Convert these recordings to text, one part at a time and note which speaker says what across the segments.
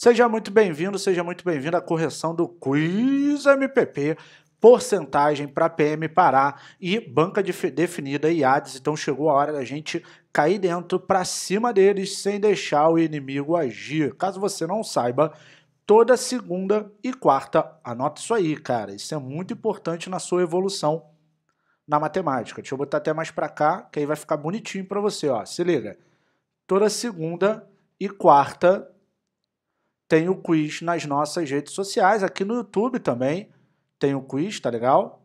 Speaker 1: Seja muito bem-vindo, seja muito bem-vindo à correção do Quiz MPP, porcentagem para PM Pará e banca de definida e ADES. Então chegou a hora da gente cair dentro para cima deles sem deixar o inimigo agir. Caso você não saiba, toda segunda e quarta, anota isso aí, cara. Isso é muito importante na sua evolução na matemática. Deixa eu botar até mais para cá, que aí vai ficar bonitinho para você, ó. Se liga. Toda segunda e quarta tem o quiz nas nossas redes sociais, aqui no YouTube também tem o quiz, tá legal?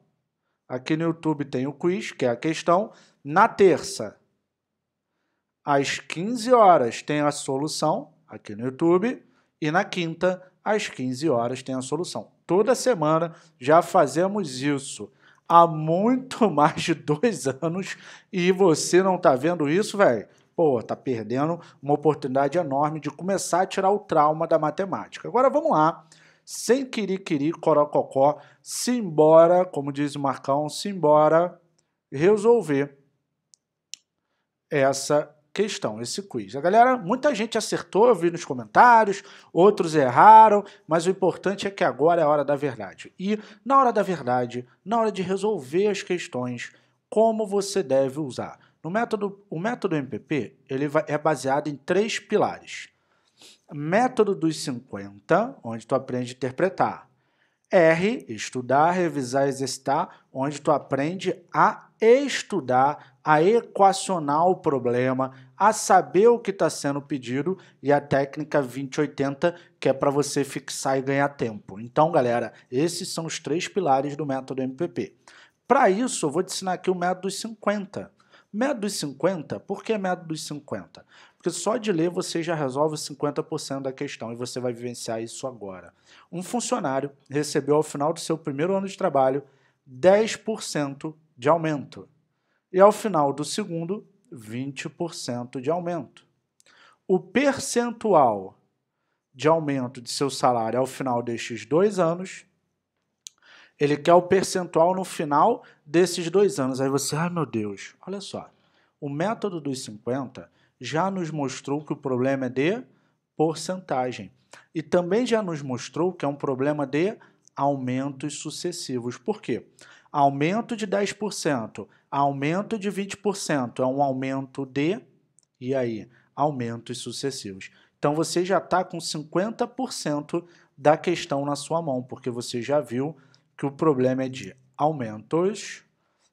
Speaker 1: Aqui no YouTube tem o quiz, que é a questão. Na terça, às 15 horas, tem a solução aqui no YouTube. E na quinta, às 15 horas, tem a solução. Toda semana já fazemos isso. Há muito mais de dois anos e você não está vendo isso, velho? pô, tá perdendo uma oportunidade enorme de começar a tirar o trauma da matemática. Agora vamos lá. Sem querer, querer, corococó, se embora, como diz o Marcão, se embora resolver essa questão, esse quiz. A galera, muita gente acertou, eu vi nos comentários, outros erraram, mas o importante é que agora é a hora da verdade. E na hora da verdade, na hora de resolver as questões, como você deve usar? No método, o método MPP ele é baseado em três pilares. Método dos 50, onde tu aprende a interpretar. R, estudar, revisar, exercitar, onde tu aprende a estudar, a equacionar o problema, a saber o que está sendo pedido e a técnica 2080, que é para você fixar e ganhar tempo. Então, galera, esses são os três pilares do método MPP. Para isso, eu vou te ensinar aqui o método dos 50. Método dos 50, por que método dos 50? Porque só de ler você já resolve 50% da questão e você vai vivenciar isso agora. Um funcionário recebeu ao final do seu primeiro ano de trabalho 10% de aumento e ao final do segundo 20% de aumento. O percentual de aumento de seu salário ao final destes dois anos ele quer o percentual no final desses dois anos. Aí você, ai ah, meu Deus, olha só. O método dos 50 já nos mostrou que o problema é de porcentagem. E também já nos mostrou que é um problema de aumentos sucessivos. Por quê? Aumento de 10%, aumento de 20%, é um aumento de. E aí? Aumentos sucessivos. Então você já está com 50% da questão na sua mão, porque você já viu que o problema é de aumentos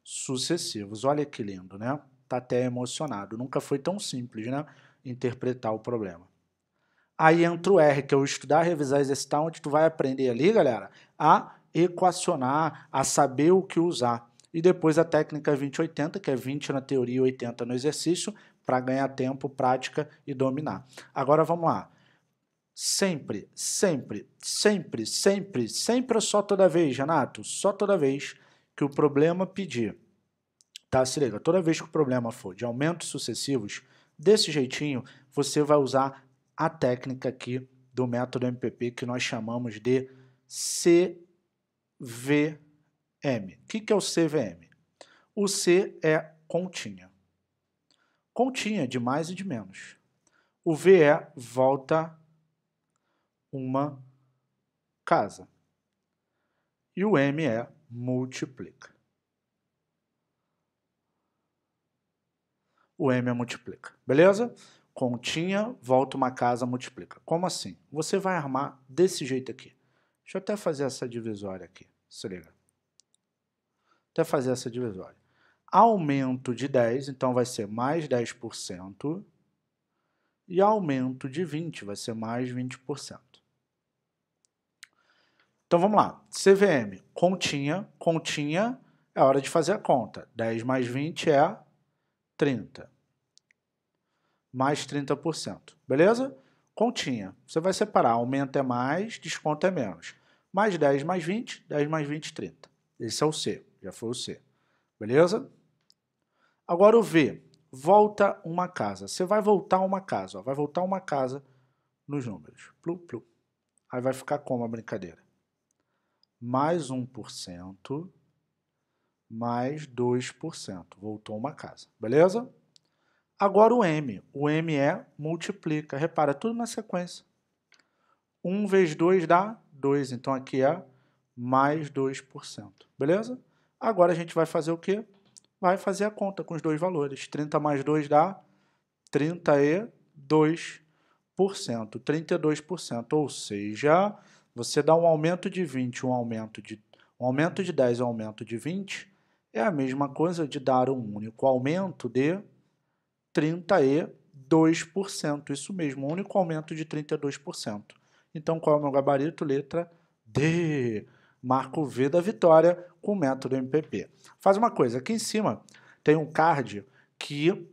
Speaker 1: sucessivos. Olha que lindo, né? Tá até emocionado. Nunca foi tão simples, né? Interpretar o problema. Aí entra o R, que é o estudar, revisar, exercitar, onde tu vai aprender ali, galera, a equacionar, a saber o que usar. E depois a técnica 20-80, que é 20 na teoria e 80 no exercício, para ganhar tempo, prática e dominar. Agora vamos lá. Sempre, sempre, sempre, sempre, sempre ou só toda vez, Renato? Só toda vez que o problema pedir. Tá, se liga, toda vez que o problema for de aumentos sucessivos, desse jeitinho, você vai usar a técnica aqui do método MPP que nós chamamos de CVM. O que, que é o CVM? O C é continha. Continha é de mais e de menos. O V é volta uma casa. E o M é multiplica. O M é multiplica, beleza? Continha, volta uma casa, multiplica. Como assim? Você vai armar desse jeito aqui. Deixa eu até fazer essa divisória aqui, se liga. Até fazer essa divisória. Aumento de 10, então vai ser mais 10%. E aumento de 20, vai ser mais 20%. Então vamos lá. CVM, continha, continha, é hora de fazer a conta. 10 mais 20 é 30. Mais 30%. Beleza? Continha. Você vai separar. Aumenta é mais, desconto é menos. Mais 10 mais 20, 10 mais 20, 30. Esse é o C. Já foi o C. Beleza? Agora o V. Volta uma casa. Você vai voltar uma casa. Ó. Vai voltar uma casa nos números. Plu, plu. Aí vai ficar como a brincadeira? mais 1%, mais 2%. Voltou uma casa, beleza? Agora o M. O M é multiplica. Repara, é tudo na sequência. 1 vezes 2 dá 2. Então aqui é mais 2%. Beleza? Agora a gente vai fazer o quê? Vai fazer a conta com os dois valores. 30 mais 2 dá 32%. 32%. Ou seja, você dá um aumento de 20, um aumento de, um aumento de 10, um aumento de 20, é a mesma coisa de dar um único aumento de 32%. Isso mesmo, um único aumento de 32%. Então, qual é o meu gabarito? Letra D. Marco V da vitória com o método MPP. Faz uma coisa, aqui em cima tem um card que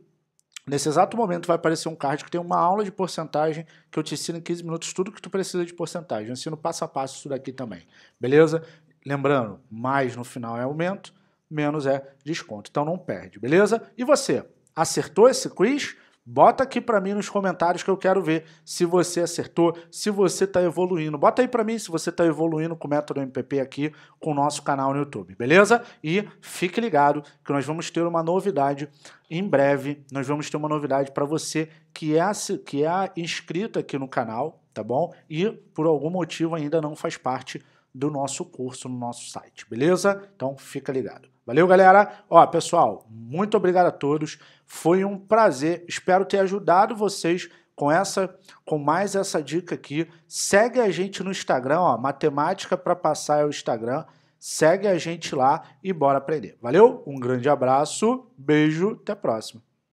Speaker 1: Nesse exato momento vai aparecer um card que tem uma aula de porcentagem que eu te ensino em 15 minutos tudo que tu precisa de porcentagem. Eu ensino passo a passo isso daqui também. Beleza? Lembrando, mais no final é aumento, menos é desconto. Então não perde, beleza? E você, acertou esse quiz? Bota aqui para mim nos comentários que eu quero ver se você acertou, se você está evoluindo. Bota aí para mim se você está evoluindo com o método MPP aqui com o nosso canal no YouTube, beleza? E fique ligado que nós vamos ter uma novidade em breve. Nós vamos ter uma novidade para você que é, que é inscrito aqui no canal, tá bom? E por algum motivo ainda não faz parte do nosso curso no nosso site, beleza? Então fica ligado. Valeu, galera? Ó, pessoal, muito obrigado a todos. Foi um prazer. Espero ter ajudado vocês com essa, com mais essa dica aqui. Segue a gente no Instagram, ó, matemática para passar é o Instagram. Segue a gente lá e bora aprender. Valeu? Um grande abraço, beijo, até a próxima.